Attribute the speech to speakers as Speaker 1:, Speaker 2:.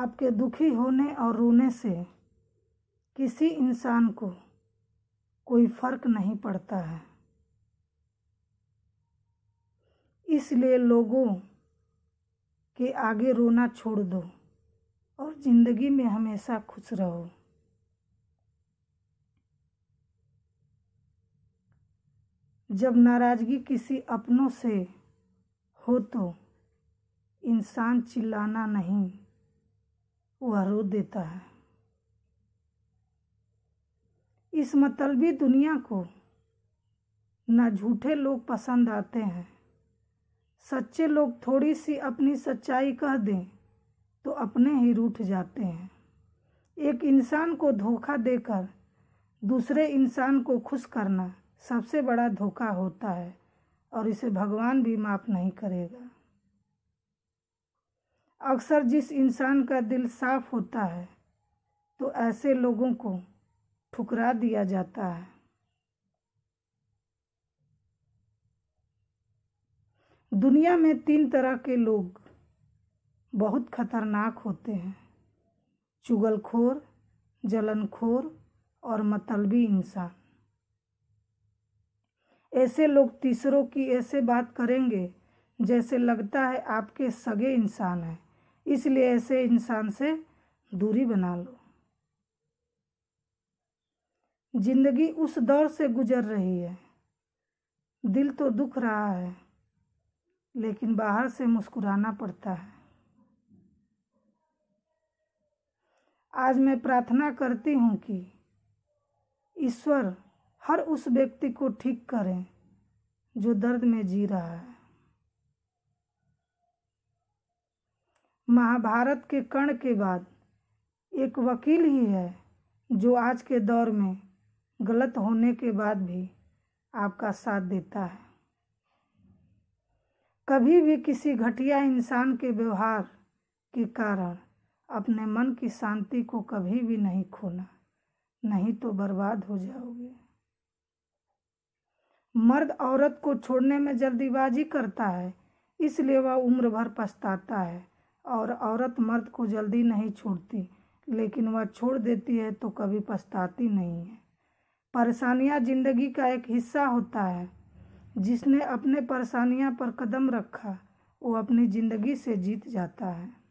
Speaker 1: आपके दुखी होने और रोने से किसी इंसान को कोई फर्क नहीं पड़ता है इसलिए लोगों के आगे रोना छोड़ दो और ज़िंदगी में हमेशा खुश रहो जब नाराज़गी किसी अपनों से हो तो इंसान चिल्लाना नहीं वह रो देता है इस मतलबी दुनिया को न झूठे लोग पसंद आते हैं सच्चे लोग थोड़ी सी अपनी सच्चाई कह दें तो अपने ही रूठ जाते हैं एक इंसान को धोखा देकर दूसरे इंसान को खुश करना सबसे बड़ा धोखा होता है और इसे भगवान भी माफ़ नहीं करेगा अक्सर जिस इंसान का दिल साफ होता है तो ऐसे लोगों को ठुकरा दिया जाता है दुनिया में तीन तरह के लोग बहुत खतरनाक होते हैं चुगलखोर जलनखोर और मतलबी इंसान ऐसे लोग तीसरों की ऐसे बात करेंगे जैसे लगता है आपके सगे इंसान हैं इसलिए ऐसे इंसान से दूरी बना लो जिंदगी उस दौर से गुजर रही है दिल तो दुख रहा है लेकिन बाहर से मुस्कुराना पड़ता है आज मैं प्रार्थना करती हूँ कि ईश्वर हर उस व्यक्ति को ठीक करें जो दर्द में जी रहा है महाभारत के कर्ण के बाद एक वकील ही है जो आज के दौर में गलत होने के बाद भी आपका साथ देता है कभी भी किसी घटिया इंसान के व्यवहार के कारण अपने मन की शांति को कभी भी नहीं खोना नहीं तो बर्बाद हो जाओगे मर्द औरत को छोड़ने में जल्दीबाजी करता है इसलिए वह उम्र भर पछताता है और औरत मर्द को जल्दी नहीं छोड़ती लेकिन वह छोड़ देती है तो कभी पछताती नहीं है परेशानियाँ जिंदगी का एक हिस्सा होता है जिसने अपने परेशानियाँ पर कदम रखा वो अपनी ज़िंदगी से जीत जाता है